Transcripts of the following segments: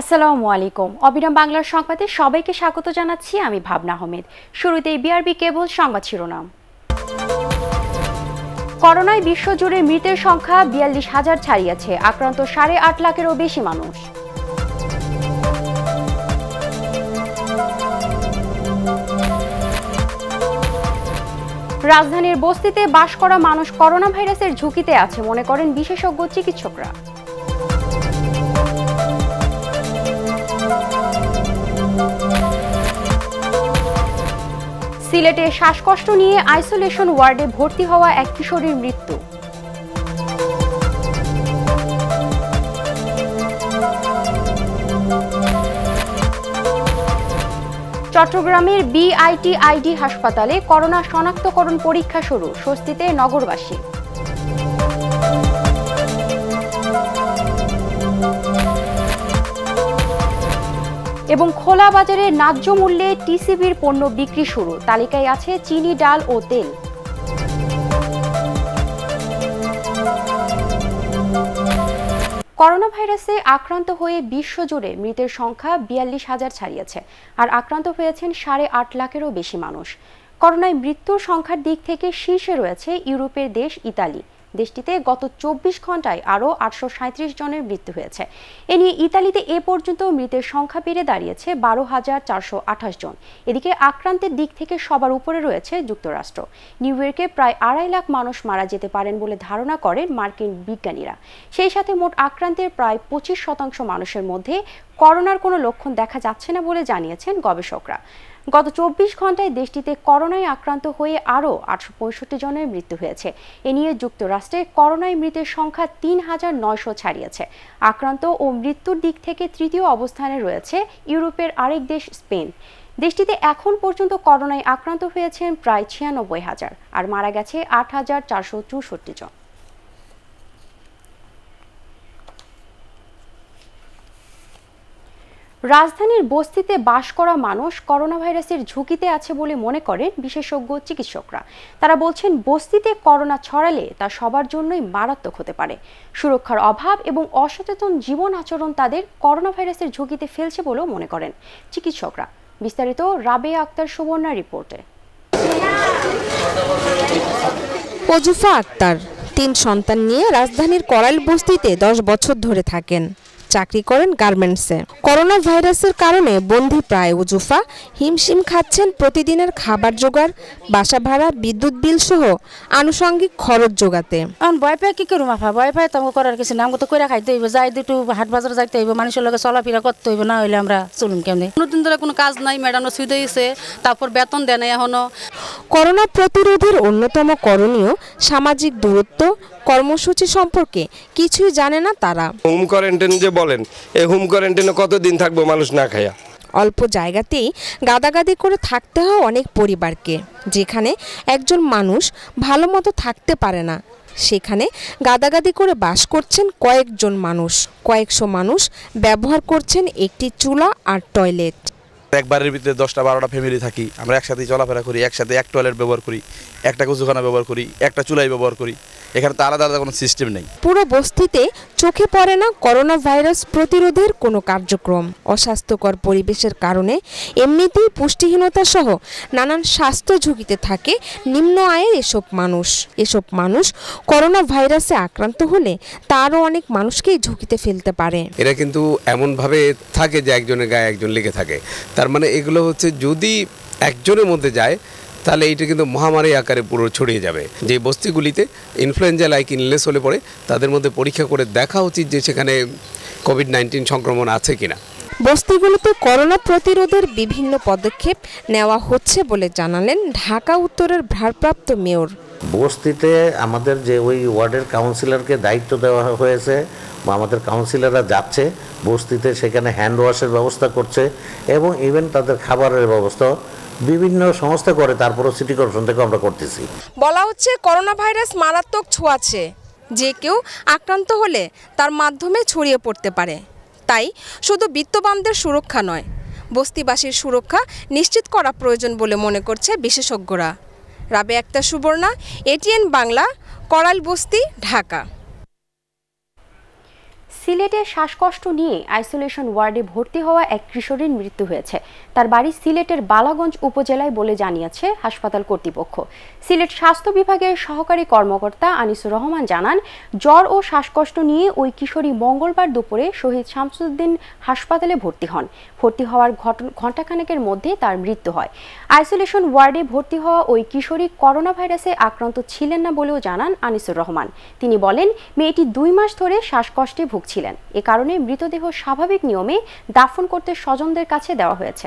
আসসালামু আলাইকুম অবিরাম বাংলার সংবাদে সবাইকে স্বাগত জানাচ্ছি আমি ভাবনা আহমেদ শুরুতেই বিআরবি কেবল সংবাদ শিরোনাম করোনায় বিশ্বজুড়ে মৃতের সংখ্যা বিয়াল্লিশ হাজার ছাড়িয়েছে আক্রান্ত সাড়ে আট লাখেরও বেশি মানুষ রাজধানীর বস্তিতে বাস করা মানুষ করোনা ভাইরাসের ঝুঁকিতে আছে মনে করেন বিশেষজ্ঞ চিকিৎসকরা সিলেটে শ্বাসকষ্ট নিয়ে আইসোলেশন ওয়ার্ডে ভর্তি হওয়া এক কিশোরীর মৃত্যু চট্টগ্রামের আইডি হাসপাতালে করোনা শনাক্তকরণ পরীক্ষা শুরু স্বস্তিতে নগরবাসী এবং খোলা বাজারে ন্যায্য মূল্যে টিসিবির পণ্য বিক্রি শুরু তালিকায় আছে চিনি ডাল ও তেল করোনা ভাইরাসে আক্রান্ত হয়ে বিশ্বজুড়ে মৃতের সংখ্যা বিয়াল্লিশ হাজার ছাড়িয়েছে আর আক্রান্ত হয়েছেন সাড়ে আট লাখেরও বেশি মানুষ করোনায় মৃত্যুর সংখ্যার দিক থেকে শীর্ষে রয়েছে ইউরোপের দেশ ইতালি দেশটিতে গত চব্বিশ ঘন্টায় আরও আটশো জনের মৃত্যু হয়েছে এ নিয়ে ইতালিতে এ পর্যন্ত মৃতের সংখ্যা বেড়ে দাঁড়িয়েছে বারো হাজার চারশো আঠাশ জন এদিকে আক্রান্তের দিক থেকে সবার উপরে রয়েছে যুক্তরাষ্ট্র নিউ ইয়র্কে প্রায় আড়াই লাখ মানুষ মারা যেতে পারেন বলে ধারণা করেন মার্কিন বিজ্ঞানীরা সেই সাথে মোট আক্রান্তের প্রায় পঁচিশ শতাংশ মানুষের মধ্যে করোনার কোনো লক্ষণ দেখা যাচ্ছে না বলে জানিয়েছেন গবেষকরা গত চব্বিশ ঘন্টায় দেশটিতে করোনায় আক্রান্ত হয়ে আরও আটশো পঁয়ষট্টি জনের মৃত্যু হয়েছে এ নিয়ে যুক্তরাষ্ট্রে করোনায় মৃতের সংখ্যা তিন হাজার নয়শো ছাড়িয়েছে আক্রান্ত ও মৃত্যুর দিক থেকে তৃতীয় অবস্থানে রয়েছে ইউরোপের আরেক দেশ স্পেন দেশটিতে এখন পর্যন্ত করোনায় আক্রান্ত হয়েছেন প্রায় ছিয়ানব্বই হাজার আর মারা গেছে আট হাজার চারশো চৌষট্টি জন রাজধানীর বস্তিতে বাস করা মানুষ করোনা ভাইরাসের ঝুঁকিতে আছে বলে মনে করেন বিশেষজ্ঞ চিকিৎসকরা তারা বলছেন বস্তিতে করোনা ছড়ালে তা সবার জন্যই মারাত্মক হতে পারে সুরক্ষার অভাব এবং অসচেতন জীবন আচরণ তাদের করোনা ভাইরাসের ঝুঁকিতে ফেলছে বলেও মনে করেন চিকিৎসকরা বিস্তারিত রাবে আক্তার সুবর্ণা রিপোর্টে অজুফা আক্তার তিন সন্তান নিয়ে রাজধানীর করাইল বস্তিতে দশ বছর ধরে থাকেন চাকরি করেন গার্মেন্টসে করোনা ভাইরাসের কারণে বন্দি প্রায় উজুফা হিমশিম খাচ্ছেন প্রতিদিনের খাবার জোগাড় বাসা ভাড়া বিদ্যুৎ বিল সহ আনুষঙ্গিক খরচ জোগাতে ভয় পায় কি করুম মাফা ভয় পায় তোমাকে করার কিছু নাম তো করে খাইতে হইব যাই দুটো হাট বাজার যাইতে হইব মানুষের লগে চলাফেরা করতে হইব না হইলে আমরা চলুন কেমনে নতুন ধরে কোনো কাজ নাই ম্যাডামও শুয়ে দিয়েছে তারপর বেতন দেয় না এখনো করোনা প্রতিরোধের অন্যতম করণীয় সামাজিক দূরত্ব কর্মসূচি সম্পর্কে কিছুই জানে না তারা হোম কোয়ারেন্টাইন যে বলেন এই হোম কোয়ারেন্টাইনে কতদিন থাকবো মানুষ না খায়া অল্প জায়গাতেই গাদাগাদি করে থাকতে হয় অনেক পরিবারকে যেখানে একজন মানুষ ভালো মতো থাকতে পারে না সেখানে গাদাগাদি করে বাস করছেন কয়েকজন মানুষ কয়েকশো মানুষ ব্যবহার করছেন একটি চুলা আর টয়লেট একবারের ভিতরে দশটা বারোটা ফ্যামিলি থাকি আমরা একসাথে চলাফেরা করি একসাথে এক টয়লেট ব্যবহার করি একটা কুচুখানা ব্যবহার করি একটা চুলাই ব্যবহার করি এখানে তো আলাদা আলাদা কোনো সিস্টেম নেই পুরো বস্তিতে চোখে পড়ে না করোনা ভাইরাস প্রতিরোধের কোনো কার্যক্রম অস্বাস্থ্যকর পরিবেশের কারণে এমনিতেই পুষ্টিহীনতা সহ নানান স্বাস্থ্য ঝুঁকিতে থাকে নিম্ন আয়ের এসব মানুষ এসব মানুষ করোনা ভাইরাসে আক্রান্ত হলে তারও অনেক মানুষকেই ঝুঁকিতে ফেলতে পারে এরা কিন্তু এমনভাবে থাকে যে একজনের গায়ে একজন লেগে থাকে তার মানে এগুলো হচ্ছে যদি একজনের মধ্যে যায় তাহলে এইটা কিন্তু মহামারী আকারে পুরো ছড়িয়ে যাবে যে বস্তিগুলিতে ইনফ্লুয়েঞ্জা লাইক ইনলেস হলে পরে তাদের মধ্যে পরীক্ষা করে দেখা উচিত যে সেখানে কোভিড নাইন্টিন সংক্রমণ আছে কিনা বস্তিগুলোতে করোনা প্রতিরোধের বিভিন্ন পদক্ষেপ নেওয়া হচ্ছে বলে জানালেন ঢাকা উত্তরের ভারপ্রাপ্ত মেয়র বস্তিতে আমাদের যে ওই ওয়ার্ডের কাউন্সিলরকে দায়িত্ব দেওয়া হয়েছে বা আমাদের কাউন্সিলররা যাচ্ছে বস্তিতে সেখানে হ্যান্ড ওয়াশের ব্যবস্থা করছে এবং ইভেন তাদের খাবারের ব্যবস্থা বিভিন্ন সংস্থা করে তারপরও সিটি কর্পোরেশন থেকে আমরা করতেছি বলা হচ্ছে করোনা ভাইরাস মারাত্মক ছোঁয়াছে যে কেউ আক্রান্ত হলে তার মাধ্যমে ছড়িয়ে পড়তে পারে তাই শুধু বিত্তবানদের সুরক্ষা নয় বস্তিবাসীর সুরক্ষা নিশ্চিত করা প্রয়োজন বলে মনে করছে বিশেষজ্ঞরা রাবে একটা সুবর্ণা এটিএন বাংলা করাল বস্তি ঢাকা সিলেটে শ্বাসকষ্ট নিয়ে আইসোলেশন ওয়ার্ডে ভর্তি হওয়া এক কিশোরীর মৃত্যু হয়েছে তার বাড়ি সিলেটের বালাগঞ্জ উপজেলায় বলে জানিয়েছে হাসপাতাল কর্তৃপক্ষ সিলেট স্বাস্থ্য বিভাগের সহকারী কর্মকর্তা আনিসুর রহমান জানান জ্বর ও শ্বাসকষ্ট নিয়ে ওই কিশোরী মঙ্গলবার দুপুরে শহীদ শামসুদ্দিন হাসপাতালে ভর্তি হন ভর্তি হওয়ার ঘণ্টাখানেকের মধ্যে তার মৃত্যু হয় আইসোলেশন ওয়ার্ডে ভর্তি হওয়া ওই কিশোরী করোনা ভাইরাসে আক্রান্ত ছিলেন না বলেও জানান আনিসুর রহমান তিনি বলেন মেয়েটি দুই মাস ধরে শ্বাসকষ্টে ভুগছিল ছিলেন এ কারণে মৃতদেহ স্বাভাবিক নিয়মে দাফন করতে স্বজনদের কাছে দেওয়া হয়েছে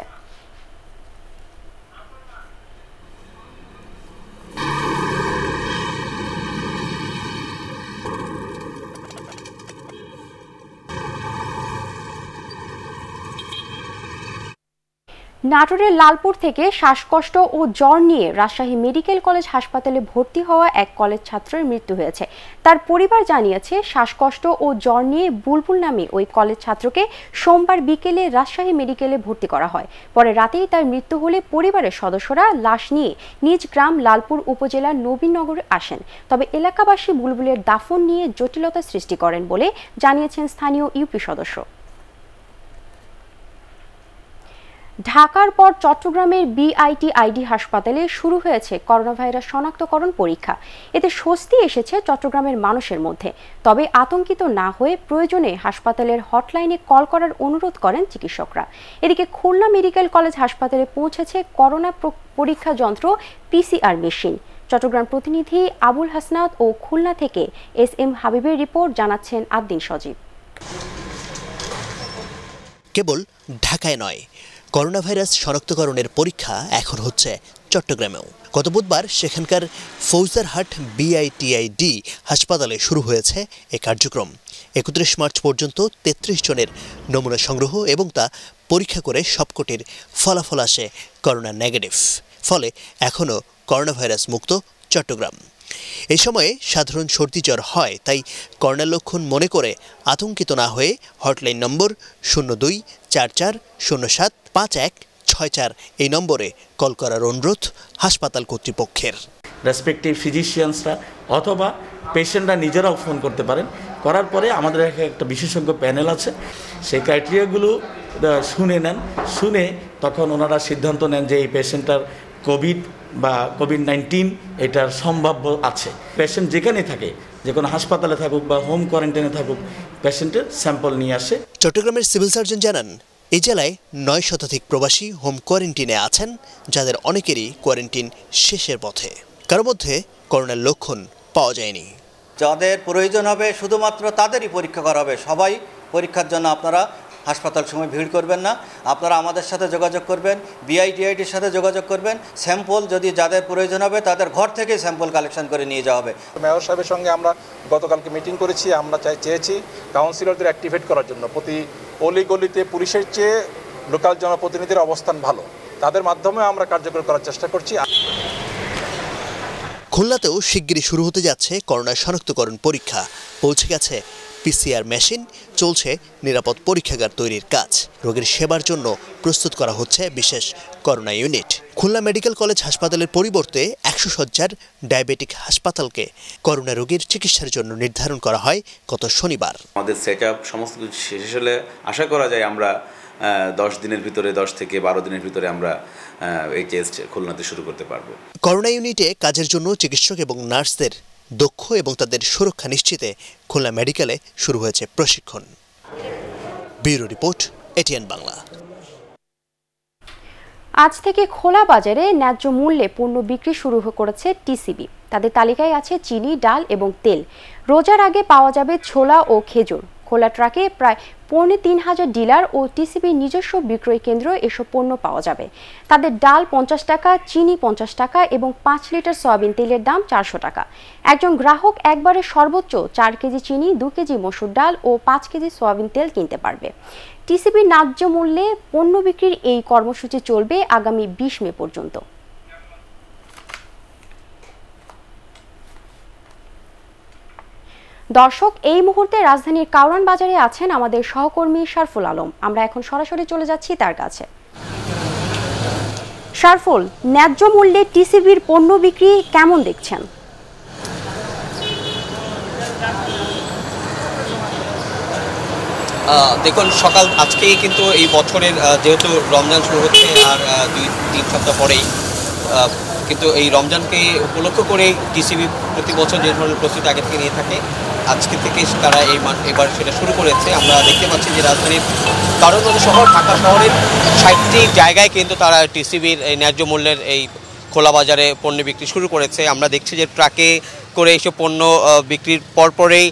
নাটোরের লালপুর থেকে শ্বাসকষ্ট ও জ্বর নিয়ে রাজশাহী মেডিকেল কলেজ হাসপাতালে ভর্তি হওয়া এক কলেজ ছাত্রের মৃত্যু হয়েছে তার পরিবার জানিয়েছে শ্বাসকষ্ট ও জ্বর নিয়ে বুলবুল নামে ওই কলেজ ছাত্রকে সোমবার বিকেলে রাজশাহী মেডিকেলে ভর্তি করা হয় পরে রাতেই তার মৃত্যু হলে পরিবারের সদস্যরা লাশ নিয়ে নিজ গ্রাম লালপুর উপজেলার নবীনগরে আসেন তবে এলাকাবাসী বুলবুলের দাফন নিয়ে জটিলতা সৃষ্টি করেন বলে জানিয়েছেন স্থানীয় ইউপি সদস্য ঢাকার পর চট্টগ্রামের বিআইটি আইডি হাসপাতালে শুরু হয়েছে করোনা ভাইরাস শনাক্তকরণ পরীক্ষা এতে স্বস্তি এসেছে চট্টগ্রামের মানুষের মধ্যে তবে আতঙ্কিত না হয়ে প্রয়োজনে হাসপাতালের হটলাইনে কল করার অনুরোধ করেন চিকিৎসকরা এদিকে খুলনা মেডিকেল কলেজ হাসপাতালে পৌঁছেছে করোনা পরীক্ষা যন্ত্র পিসিআর মেশিন চট্টগ্রাম প্রতিনিধি আবুল হাসনাত ও খুলনা থেকে এস এম হাবিবের রিপোর্ট জানাচ্ছেন আদ্দিন সজীব কেবল ঢাকায় নয় করোনা ভাইরাস শনাক্তকরণের পরীক্ষা এখন হচ্ছে চট্টগ্রামেও গত বুধবার সেখানকার ফৌজারহাট বিআইটিআইডি হাসপাতালে শুরু হয়েছে এ কার্যক্রম একত্রিশ মার্চ পর্যন্ত ৩৩ জনের নমুনা সংগ্রহ এবং তা পরীক্ষা করে সবকটির ফলাফল আসে করোনা নেগেটিভ ফলে এখনও করোনা ভাইরাস মুক্ত চট্টগ্রাম এ সময়ে সাধারণ সর্দি জ্বর হয় তাই করোনা লক্ষণ মনে করে আতঙ্কিত না হয়ে হটলাইন নম্বর শূন্য দুই চার চার শূন্য সাত পাঁচ এক ছয় চার এই নম্বরে কল করার অনুরোধ হাসপাতাল কর্তৃপক্ষের রেসপেক্টিভ ফিজিশিয়ানসরা অথবা পেশেন্টরা নিজেরাও ফোন করতে পারেন করার পরে আমাদের একটা বিশেষজ্ঞ প্যানেল আছে সেই ক্রাইটেরিয়াগুলো শুনে নেন শুনে তখন ওনারা সিদ্ধান্ত নেন যে এই পেশেন্টটার কোভিড বা কোভিড নাইন্টিন এটার সম্ভাব্য আছে পেশেন্ট যেখানে থাকে যে কোনো হাসপাতালে থাকুক বা হোম কোয়ারেন্টাইনে থাকুক পেশেন্টের স্যাম্পল নিয়ে আসে চট্টগ্রামের সিভিল সার্জন জানান এ জেলায় নয় শতাধিক প্রবাসী হোম কোয়ারেন্টিনে আছেন যাদের অনেকেরই কোয়ারেন্টিন শেষের পথে কারোর মধ্যে করোনার লক্ষণ পাওয়া যায়নি যাদের প্রয়োজন হবে শুধুমাত্র তাদেরই পরীক্ষা করা হবে সবাই পরীক্ষার জন্য আপনারা হাসপাতাল সময় ভিড় করবেন না আপনারা আমাদের সাথে যোগাযোগ করবেন বিআইডিআইটির সাথে যোগাযোগ করবেন স্যাম্পল যদি যাদের প্রয়োজন হবে তাদের ঘর থেকে স্যাম্পল কালেকশন করে নিয়ে যাওয়া হবে মেয়র সাহেবের সঙ্গে আমরা গতকালকে মিটিং করেছি আমরা চাই চেয়েছি কাউন্সিলরদের অ্যাক্টিভেট করার জন্য প্রতি অলিগলিতে পুলিশের চেয়ে লোকাল জনপ্রতিনিধির অবস্থান ভালো তাদের মাধ্যমে আমরা কার্যকর করার চেষ্টা করছি খুলনাতেও শিগগিরই শুরু হতে যাচ্ছে করোনা শনাক্তকরণ পরীক্ষা পৌঁছে গেছে পিসিআর মেশিন চলছে নিরাপদ পরীক্ষাগার তৈরির কাজ রোগীর সেবার জন্য প্রস্তুত করা হচ্ছে বিশেষ corona unit Khulna medical college হাসপাতালের পরিবর্তে একশো সজ্জার ডায়াবেটিক হাসপাতালকে করোনা রোগীর চিকিৎসার জন্য নির্ধারণ করা হয় গত শনিবার আমাদের সেট আপ সমস্ত কিছু শেষ হলে আশা করা যায় আমরা দশ দিনের ভিতরে দশ থেকে বারো দিনের ভিতরে আমরা এই টেস্ট খুলনাতে শুরু করতে পারবো করোনা ইউনিটে কাজের জন্য চিকিৎসক এবং নার্সদের দক্ষ এবং তাদের সুরক্ষা নিশ্চিতে খুলনা মেডিকেলে শুরু হয়েছে প্রশিক্ষণ ব্যুরো রিপোর্ট এটিএন বাংলা আজ থেকে খোলা বাজারে ন্যায্য মূল্যে পণ্য বিক্রি শুরু করেছে টিসিবি তাদের তালিকায় আছে চিনি ডাল এবং তেল রোজার আগে পাওয়া যাবে ছোলা ও খেজুর খোলা ট্রাকে প্রায় পৌনে তিন হাজার ডিলার ও টিসিবির নিজস্ব বিক্রয় কেন্দ্র এসব পণ্য পাওয়া যাবে তাদের ডাল পঞ্চাশ টাকা চিনি পঞ্চাশ টাকা এবং পাঁচ লিটার সয়াবিন তেলের দাম চারশো টাকা একজন গ্রাহক একবারে সর্বোচ্চ চার কেজি চিনি দু কেজি মসুর ডাল ও পাঁচ কেজি সয়াবিন তেল কিনতে পারবে টিসিবির ন্যায্য মূল্যে পণ্য বিক্রির এই কর্মসূচি চলবে আগামী বিশ মে পর্যন্ত দর্শক এই মুহূর্তে রাজধানীর কাউরান বাজারে আছেন আমাদের সহকর্মী শারফুল আলম আমরা এখন সরাসরি চলে যাচ্ছি তার কাছে শারফুল ন্যায্য মূল্যে টিসিবির পণ্য বিক্রি কেমন দেখছেন দেখুন সকাল আজকেই কিন্তু এই বছরের যেহেতু রমজান শুরু হচ্ছে আর দুই তিন সপ্তাহ পরেই কিন্তু এই রমজানকে উপলক্ষ করে টিসিবি প্রতি বছর যে ধরনের প্রস্তুতি আগে থেকে নিয়ে থাকে আজকে থেকে তারা এই এবার সেটা শুরু করেছে আমরা দেখতে পাচ্ছি যে রাজধানীর কারণ শহর ঢাকা শহরের ষাটটি জায়গায় কিন্তু তারা টিসিবির এই ন্যায্য মূল্যের এই খোলা বাজারে পণ্য বিক্রি শুরু করেছে আমরা দেখছি যে ট্রাকে করে এইসব পণ্য বিক্রির পরপরেই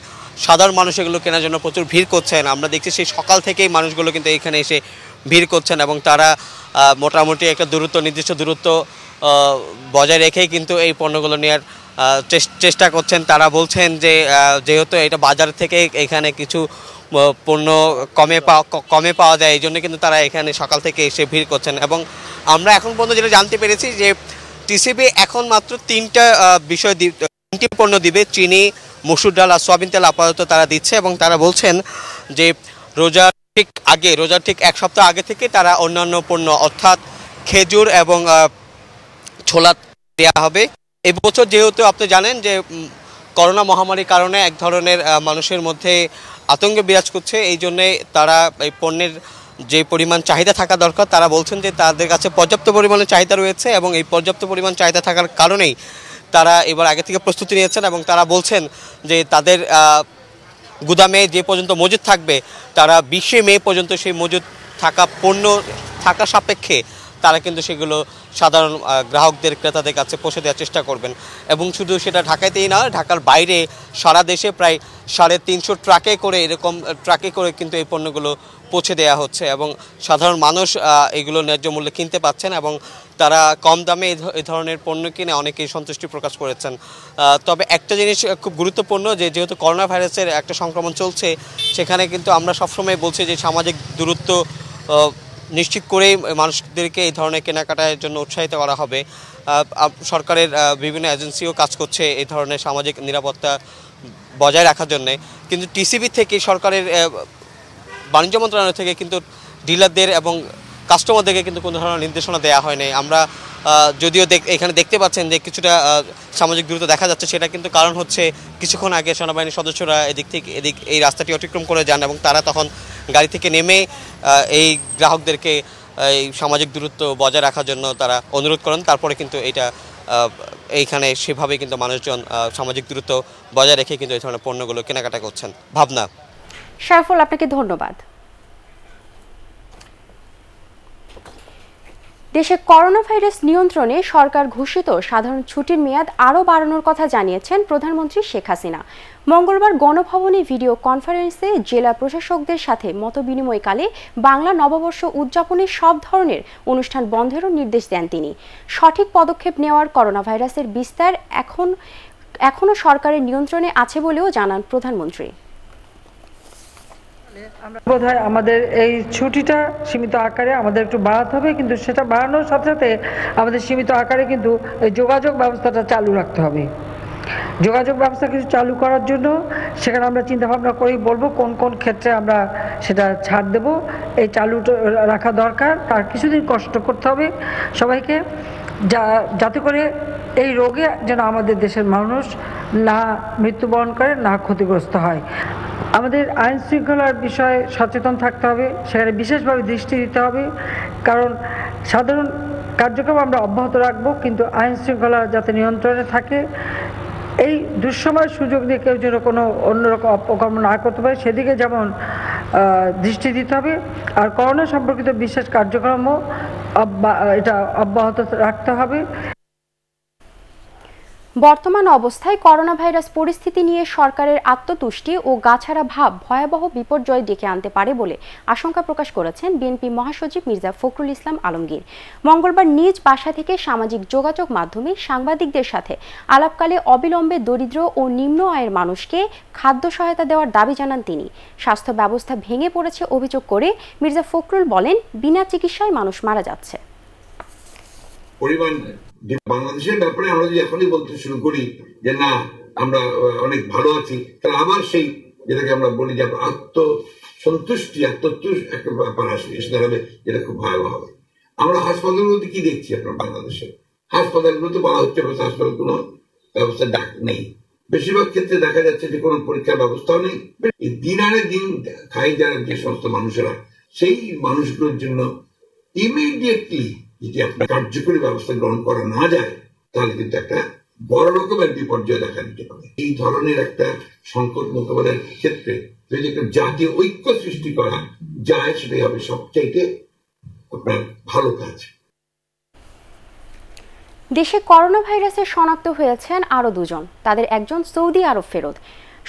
সাধারণ মানুষ এগুলো কেনার জন্য প্রচুর ভিড় করছেন আমরা দেখছি সেই সকাল থেকেই মানুষগুলো কিন্তু এখানে এসে ভিড় করছেন এবং তারা মোটামুটি একটা দূরত্ব নির্দিষ্ট দূরত্ব বজায় রেখেই কিন্তু এই পণ্যগুলো নেওয়ার চেষ্টা করছেন তারা বলছেন যে যেহেতু এটা বাজার থেকে এখানে কিছু পণ্য কমে পাওয়া কমে পাওয়া যায় এই জন্য কিন্তু তারা এখানে সকাল থেকে এসে ভিড় করছেন এবং আমরা এখন পর্যন্ত যেটা জানতে পেরেছি যে টিসিবি এখন মাত্র তিনটা বিষয় তিনটি পণ্য দিবে চিনি মসুর ডাল আর সোয়াবিন তেল আপাতত তারা দিচ্ছে এবং তারা বলছেন যে রোজার ঠিক আগে রোজার ঠিক এক সপ্তাহ আগে থেকে তারা অন্যান্য পণ্য অর্থাৎ খেজুর এবং ছোলা দেওয়া হবে এবছর যেহেতু আপনি জানেন যে করোনা মহামারীর কারণে এক ধরনের মানুষের মধ্যে আতঙ্কে বিরাজ করছে এই জন্যে তারা এই পণ্যের যে পরিমাণ চাহিদা থাকা দরকার তারা বলছেন যে তাদের কাছে পর্যাপ্ত পরিমাণে চাহিদা রয়েছে এবং এই পর্যাপ্ত পরিমাণ চাহিদা থাকার কারণেই তারা এবার আগে থেকে প্রস্তুতি নিয়েছেন এবং তারা বলছেন যে তাদের গুদামে যে পর্যন্ত মজুদ থাকবে তারা বিশে মে পর্যন্ত সেই মজুদ থাকা পণ্য থাকা সাপেক্ষে তারা কিন্তু সেগুলো সাধারণ গ্রাহকদের ক্রেতাদের কাছে পৌঁছে দেওয়ার চেষ্টা করবেন এবং শুধু সেটা ঢাকাতেই না ঢাকার বাইরে সারা দেশে প্রায় সাড়ে তিনশো ট্রাকে করে এরকম ট্রাকে করে কিন্তু এই পণ্যগুলো পৌঁছে দেওয়া হচ্ছে এবং সাধারণ মানুষ এগুলো ন্যায্য মূল্যে কিনতে পাচ্ছেন এবং তারা কম দামে এ ধরনের পণ্য কিনে অনেকেই সন্তুষ্টি প্রকাশ করেছেন তবে একটা জিনিস খুব গুরুত্বপূর্ণ যে যেহেতু করোনা ভাইরাসের একটা সংক্রমণ চলছে সেখানে কিন্তু আমরা সবসময় বলছি যে সামাজিক দূরত্ব নিশ্চিত করেই মানুষদেরকে এই ধরনের কেনাকাটার জন্য উৎসাহিত করা হবে সরকারের বিভিন্ন এজেন্সিও কাজ করছে এই ধরনের সামাজিক নিরাপত্তা বজায় রাখার জন্যে কিন্তু টিসিবি থেকে সরকারের বাণিজ্য মন্ত্রণালয় থেকে কিন্তু ডিলারদের এবং কাস্টমারদেরকে কিন্তু কোনো ধরনের নির্দেশনা দেওয়া হয়নি আমরা যদিও এখানে দেখতে পাচ্ছেন যে কিছুটা সামাজিক দূরত্ব দেখা যাচ্ছে সেটা কিন্তু কারণ হচ্ছে কিছুক্ষণ আগে সেনাবাহিনীর সদস্যরা এদিক থেকে এদিক এই রাস্তাটি অতিক্রম করে যান এবং তারা তখন গাড়ি থেকে নেমে এই গ্রাহকদেরকে এই সামাজিক দূরত্ব বজায় রাখার জন্য তারা অনুরোধ করেন তারপরে কিন্তু এটা এইখানে সেভাবে কিন্তু মানুষজন সামাজিক দূরত্ব বজায় রেখে কিন্তু এই ধরনের পণ্যগুলো কেনাকাটা করছেন ভাবনা সাইফুল আপনাকে ধন্যবাদ দেশে করোনা ভাইরাস নিয়ন্ত্রণে সরকার ঘোষিত সাধারণ ছুটির মেয়াদ আরও বাড়ানোর কথা জানিয়েছেন প্রধানমন্ত্রী শেখ হাসিনা মঙ্গলবার গণভবনে ভিডিও কনফারেন্সে জেলা প্রশাসকদের সাথে মতবিনিময়কালে বাংলা নববর্ষ উদযাপনে সব ধরনের অনুষ্ঠান বন্ধেরও নির্দেশ দেন তিনি সঠিক পদক্ষেপ নেওয়ার করোনা ভাইরাসের বিস্তার এখন এখনও সরকারের নিয়ন্ত্রণে আছে বলেও জানান প্রধানমন্ত্রী বোধ আমাদের এই ছুটিটা সীমিত আকারে আমাদের একটু বাড়াতে হবে কিন্তু সেটা বাড়ানোর সাথে সাথে আমাদের সীমিত আকারে কিন্তু এই যোগাযোগ ব্যবস্থাটা চালু রাখতে হবে যোগাযোগ ব্যবস্থা কিছু চালু করার জন্য সেখানে আমরা চিন্তাভাবনা করেই বলবো কোন কোন ক্ষেত্রে আমরা সেটা ছাড় দেব এই চালু রাখা দরকার তার কিছুদিন কষ্ট করতে হবে সবাইকে যা যাতে করে এই রোগে যেন আমাদের দেশের মানুষ না মৃত্যুবরণ করে না ক্ষতিগ্রস্ত হয় আমাদের আইন শৃঙ্খলার বিষয়ে সচেতন থাকতে হবে সেখানে বিশেষভাবে দৃষ্টি দিতে হবে কারণ সাধারণ কার্যক্রম আমরা অব্যাহত রাখব কিন্তু আইন শৃঙ্খলা যাতে নিয়ন্ত্রণে থাকে এই দুঃসময় সুযোগ দিয়ে কেউ যেন কোনো অন্যরকম অপকর্ম না করতে পারে সেদিকে যেমন দৃষ্টি দিতে হবে আর করোনা সম্পর্কিত বিশেষ কার্যক্রমও এটা অব্যাহত রাখতে হবে বর্তমান অবস্থায় করোনা ভাইরাস পরিস্থিতি নিয়ে সরকারের আত্মতুষ্টি ও গাছাড়া ভাব ভয়াবহ বিপর্যয় ডেকে আনতে পারে বলে আশঙ্কা প্রকাশ করেছেন বিএনপি মহাসচিব মির্জা ফখরুল ইসলাম আলমগীর মঙ্গলবার নিজ বাসা থেকে সামাজিক যোগাযোগ মাধ্যমে সাংবাদিকদের সাথে আলাপকালে অবিলম্বে দরিদ্র ও নিম্ন আয়ের মানুষকে খাদ্য সহায়তা দেওয়ার দাবি জানান তিনি স্বাস্থ্য ব্যবস্থা ভেঙে পড়েছে অভিযোগ করে মির্জা ফখরুল বলেন বিনা চিকিৎসায় মানুষ মারা যাচ্ছে যে বাংলাদেশের ব্যাপারে আমরা যদি এখনই বলতে শুরু করি যে না আমরা অনেক ভালো আছি তাহলে আবার সেই যেটাকে আমরা বলি যে আত্ম সন্তুষ্টি আত্মতুষ একটা ব্যাপার আসবে এসে দাঁড়াবে যেটা খুব ভয়াবহ হবে আমরা হাসপাতালগুলোতে কি দেখছি আপনার বাংলাদেশে হাসপাতালগুলোতে বলা হচ্ছে হাসপাতাল কোনো ব্যবস্থা ডাক নেই বেশিরভাগ ক্ষেত্রে দেখা যাচ্ছে যে কোনো পরীক্ষার ব্যবস্থাও নেই দিন আনে দিন খাই যারা যে সমস্ত মানুষেরা সেই মানুষগুলোর জন্য ইমিডিয়েটলি যদি একটা কার্যকরী ব্যবস্থা গ্রহণ করা না যায় তাহলে কিন্তু একটা বড় রকমের বিপর্যয় দেখা দিতে পারে এই ধরনের একটা সংকট মোকাবেলার ক্ষেত্রে জাতীয় ঐক্য সৃষ্টি করা যায় সেটাই হবে সবচাইতে আপনার ভালো কাজ দেশে করোনা ভাইরাসের শনাক্ত হয়েছেন আরও দুজন তাদের একজন সৌদি আরব ফেরত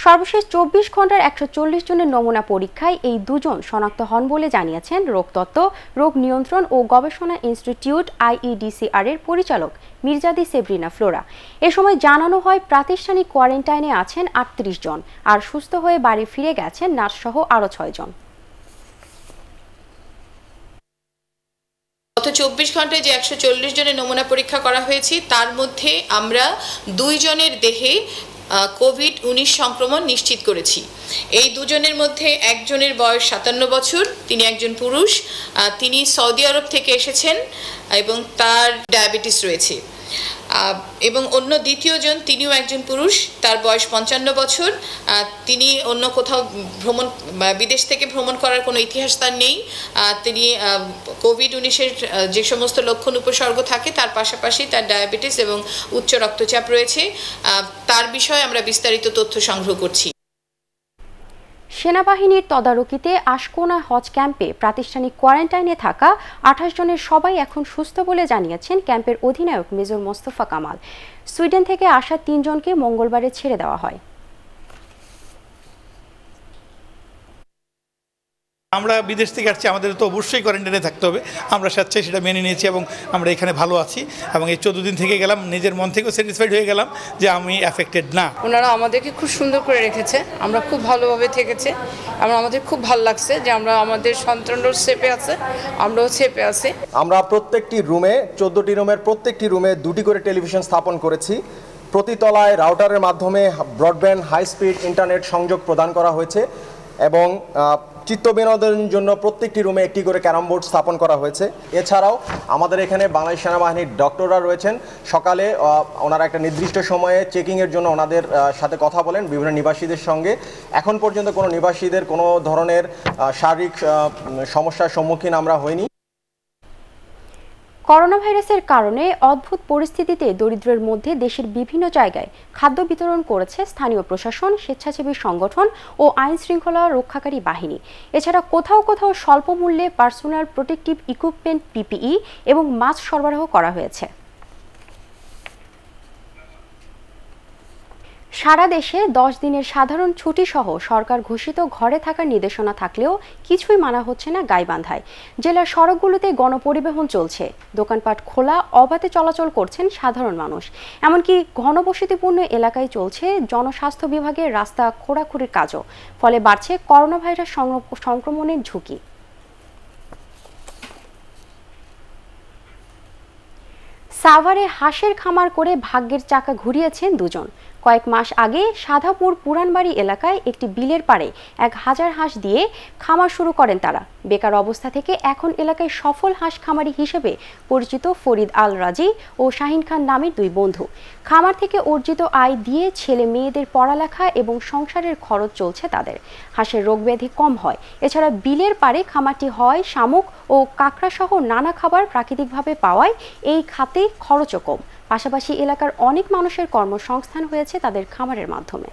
সর্বশেষ চব্বিশ ঘন্টার একশো চল্লিশ জনের নমুনা পরীক্ষায় এই দুজন শনাক্ত হন বলে জানিয়েছেন রোগতত্ত্ব রোগ নিয়ন্ত্রণ ও গবেষণা ইনস্টিটিউট আইইডিসিআর এর পরিচালক মির্জাদি সেবরিনা ফ্লোরা এ সময় জানানো হয় প্রাতিষ্ঠানিক কোয়ারেন্টাইনে আছেন আটত্রিশ জন আর সুস্থ হয়ে বাড়ি ফিরে গেছেন নার্সসহ আরও ছয় জন গত চব্বিশ ঘন্টায় যে একশো জনের নমুনা পরীক্ষা করা হয়েছে তার মধ্যে আমরা দুইজনের দেহে কোভিড উনিশ সংক্রমণ নিশ্চিত করেছি এই দুজনের মধ্যে একজনের বয়স সাতান্ন বছর তিনি একজন পুরুষ তিনি সৌদি আরব থেকে এসেছেন এবং তার ডায়াবেটিস রয়েছে এবং অন্য দ্বিতীয়জন তিনিও একজন পুরুষ তার বয়স পঞ্চান্ন বছর তিনি অন্য কোথাও ভ্রমণ বিদেশ থেকে ভ্রমণ করার কোনো ইতিহাস তার নেই তিনি কোভিড উনিশের যে সমস্ত লক্ষণ উপসর্গ থাকে তার পাশাপাশি তার ডায়াবেটিস এবং উচ্চ রক্তচাপ রয়েছে তার বিষয়ে আমরা বিস্তারিত তথ্য সংগ্রহ করছি সেনাবাহিনীর তদারকিতে আশকোনা হজ ক্যাম্পে প্রাতিষ্ঠানিক কোয়ারেন্টাইনে থাকা আঠাশ জনের সবাই এখন সুস্থ বলে জানিয়েছেন ক্যাম্পের অধিনায়ক মেজর মোস্তফা কামাল সুইডেন থেকে আসা তিনজনকে মঙ্গলবারে ছেড়ে দেওয়া হয় আমরা বিদেশ থেকে আসছি আমাদের তো অবশ্যই কোয়ারেন্টাইনে থাকতে হবে আমরা স্বেচ্ছায় সেটা মেনে নিয়েছি এবং আমরা এখানে ভালো আছি এবং এই চোদ্দ দিন থেকে গেলাম নিজের মন থেকেও স্যাটিসফাইড হয়ে গেলাম যে আমি অ্যাফেক্টেড না ওনারা আমাদেরকে খুব সুন্দর করে রেখেছে আমরা খুব ভালোভাবে থেকেছে আমরা আমাদের খুব ভালো লাগছে যে আমরা আমাদের সন্তানরাও সেপে আছে আমরাও সেপে আছি আমরা প্রত্যেকটি রুমে চোদ্দটি রুমের প্রত্যেকটি রুমে দুটি করে টেলিভিশন স্থাপন করেছি প্রতি তলায় রাউটারের মাধ্যমে ব্রডব্যান্ড হাই স্পিড ইন্টারনেট সংযোগ প্রদান করা হয়েছে এবং চিত্ত বিনোদনের জন্য প্রত্যেকটি রুমে একটি করে ক্যারাম বোর্ড স্থাপন করা হয়েছে এছাড়াও আমাদের এখানে বাংলাদেশ সেনাবাহিনীর ডক্টররা রয়েছেন সকালে ওনারা একটা নির্দিষ্ট সময়ে চেকিংয়ের জন্য ওনাদের সাথে কথা বলেন বিভিন্ন নিবাসীদের সঙ্গে এখন পর্যন্ত কোনো নিবাসীদের কোনো ধরনের শারীরিক সমস্যার সম্মুখীন আমরা হইনি করোনা ভাইরাসের কারণে অদ্ভুত পরিস্থিতিতে দরিদ্রের মধ্যে দেশের বিভিন্ন জায়গায় খাদ্য বিতরণ করেছে স্থানীয় প্রশাসন স্বেচ্ছাসেবী সংগঠন ও আইন শৃঙ্খলা রক্ষাকারী বাহিনী এছাড়া কোথাও কোথাও স্বল্প মূল্যে পার্সোনাল প্রোটেক্টিভ ইকুইপমেন্ট পিপিই এবং মাস্ক সরবরাহ করা হয়েছে সারা দেশে দশ দিনের সাধারণ ছুটি সহ সরকার ঘোষিত ঘরে থাকার নির্দেশনা থাকলেও কিছুই মানা হচ্ছে না গাইবান্ধায় জেলার সড়কগুলোতে গণপরিবহন চলছে দোকানপাট খোলা অবাধে চলাচল করছেন সাধারণ মানুষ এমনকি ঘনবসতিপূর্ণ এলাকায় চলছে জনস্বাস্থ্য বিভাগের রাস্তা খোঁড়াখুড়ির কাজও ফলে বাড়ছে করোনা ভাইরাস সংক্রমণের ঝুঁকি সাভারে হাঁসের খামার করে ভাগ্যের চাকা ঘুরিয়েছেন দুজন কয়েক মাস আগে সাধাপুর পুরানবাড়ি এলাকায় একটি বিলের পাড়ে এক হাজার হাঁস দিয়ে খামার শুরু করেন তারা বেকার অবস্থা থেকে এখন এলাকায় সফল হাঁস খামারি হিসেবে পরিচিত ফরিদ আল রাজি ও শাহিন খান নামের দুই বন্ধু খামার থেকে অর্জিত আয় দিয়ে ছেলে মেয়েদের পড়ালেখা এবং সংসারের খরচ চলছে তাদের হাঁসের রোগ ব্যাধি কম হয় এছাড়া বিলের পাড়ে খামারটি হয় শামুক ও কাঁকড়াসহ নানা খাবার প্রাকৃতিকভাবে পাওয়ায় এই খাতে খরচও কম পাশাপাশি এলাকার অনেক মানুষের কর্মসংস্থান হয়েছে তাদের খামারের মাধ্যমে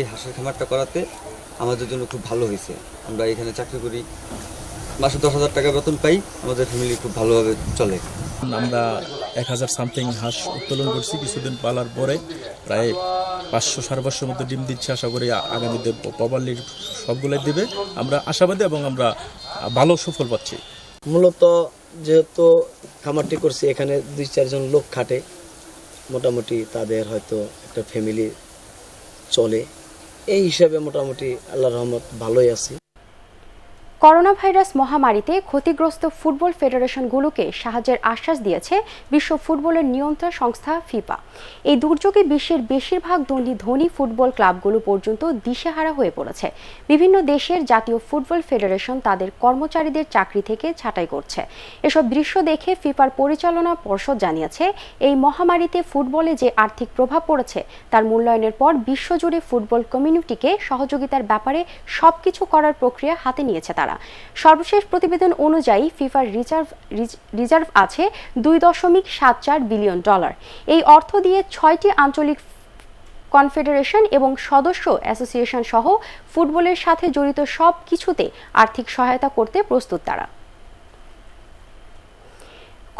এই হাঁসের খামারটা করাতে আমাদের জন্য খুব ভালো হয়েছে আমরা এখানে চাকরি করি মাসে দশ হাজার টাকা বেতন পাই আমাদের ফ্যামিলি খুব ভালোভাবে চলে আমরা এক হাজার সামথিং হাঁস উত্তোলন করছি কিছুদিন পালার পরে প্রায় পাঁচশো সাড়ে পাঁচশোর মতো ডিম দিচ্ছে আশা করি আগামীতে প্রপারলি সবগুলোই দেবে আমরা আশাবাদী এবং আমরা ভালো সুফল পাচ্ছি মূলত যেহেতু খামারটি করছি এখানে দুই চারজন লোক খাটে মোটামুটি তাদের হয়তো একটা ফ্যামিলি চলে এই হিসাবে মোটামুটি আল্লাহ রহমত ভালোই আছি করোনা ভাইরাস মহামারীতে ক্ষতিগ্রস্ত ফুটবল ফেডারেশনগুলোকে সাহায্যের আশ্বাস দিয়েছে বিশ্ব ফুটবলের নিয়ন্ত্রণ সংস্থা ফিফা এই দুর্যোগে বিশ্বের বেশিরভাগ দণ্ডী ধনী ফুটবল ক্লাবগুলো পর্যন্ত দিশেহারা হয়ে পড়েছে বিভিন্ন দেশের জাতীয় ফুটবল ফেডারেশন তাদের কর্মচারীদের চাকরি থেকে ছাঁটাই করছে এসব দৃশ্য দেখে ফিফার পরিচালনা পর্ষদ জানিয়েছে এই মহামারীতে ফুটবলে যে আর্থিক প্রভাব পড়েছে তার মূল্যায়নের পর বিশ্বজুড়ে ফুটবল কমিউনিটিকে সহযোগিতার ব্যাপারে সবকিছু করার প্রক্রিয়া হাতে নিয়েছে তারা করা সর্বশেষ প্রতিবেদন অনুযায়ী ফিফার রিজার্ভ রিজার্ভ আছে দুই দশমিক সাত চার বিলিয়ন ডলার এই অর্থ দিয়ে ছয়টি আঞ্চলিক কনফেডারেশন এবং সদস্য অ্যাসোসিয়েশন সহ ফুটবলের সাথে জড়িত সব কিছুতে আর্থিক সহায়তা করতে প্রস্তুত তারা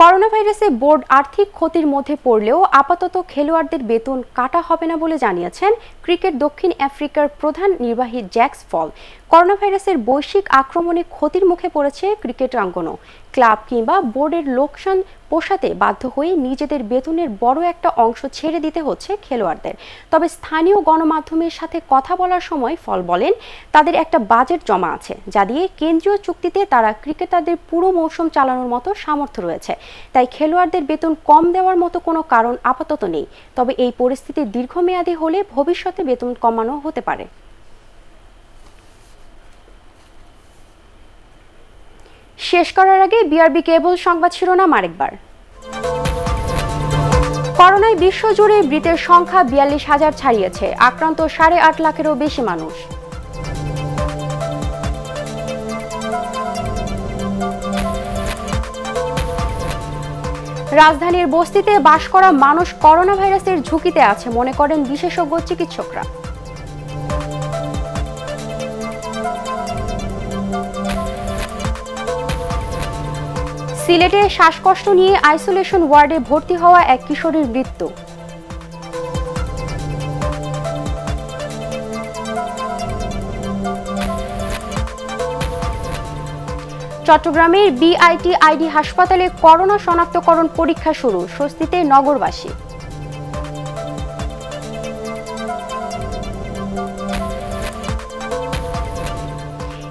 করোনা ভাইরাসে বোর্ড আর্থিক ক্ষতির মধ্যে পড়লেও আপাতত খেলোয়াড়দের বেতন কাটা হবে না বলে জানিয়েছেন ক্রিকেট দক্ষিণ আফ্রিকার প্রধান নির্বাহী জ্যাক্স ফল করোনা ভাইরাসের বৈশ্বিক আক্রমণে ক্ষতির মুখে পড়েছে ক্রিকেট অঙ্গনও ক্লাব কিংবা বোর্ডের লোকসান পোষাতে বাধ্য হয়ে নিজেদের বেতনের বড় একটা অংশ ছেড়ে দিতে হচ্ছে খেলোয়াড়দের তবে স্থানীয় গণমাধ্যমের সাথে কথা বলার সময় ফল বলেন তাদের একটা বাজেট জমা আছে যা দিয়ে কেন্দ্রীয় চুক্তিতে তারা ক্রিকেটারদের পুরো মৌসুম চালানোর মতো সামর্থ্য রয়েছে তাই খেলোয়াড়দের বেতন কম দেওয়ার মতো কোনো কারণ আপাতত নেই তবে এই পরিস্থিতি দীর্ঘমেয়াদী হলে ভবিষ্যতে বেতন কমানো হতে পারে শেষ করার আগে বিআরবি কেবল সংবাদ শিরোনাম আরেকবার করোনায় বিশ্বজুড়ে মৃতের সংখ্যা বিয়াল্লিশ হাজার ছাড়িয়েছে আক্রান্ত সাড়ে আট লাখেরও বেশি মানুষ রাজধানীর বস্তিতে বাস করা মানুষ করোনা ভাইরাসের ঝুঁকিতে আছে মনে করেন বিশেষজ্ঞ চিকিৎসকরা সিলেটে শ্বাসকষ্ট নিয়ে আইসোলেশন ওয়ার্ডে ভর্তি হওয়া এক কিশোরীর মৃত্যু চট্টগ্রামের বিআইটি আইডি হাসপাতালে করোনা শনাক্তকরণ পরীক্ষা শুরু স্বস্তিতে নগরবাসী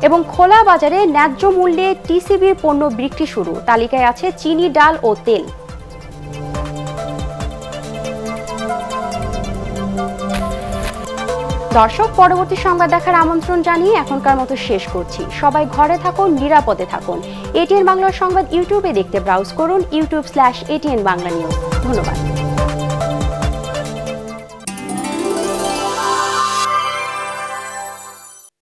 এবং খোলা বাজারে ন্যায্য মূল্যে টিসিবির পণ্য বিক্রি শুরু তালিকায় আছে চিনি ডাল ও তেল দর্শক পরবর্তী সংবাদ দেখার আমন্ত্রণ জানিয়ে এখনকার মতো শেষ করছি সবাই ঘরে থাকুন নিরাপদে থাকুন এটিএন বাংলার সংবাদ ইউটিউবে দেখতে ব্রাউজ করুন YouTube slash ATN Bangla news ধন্যবাদ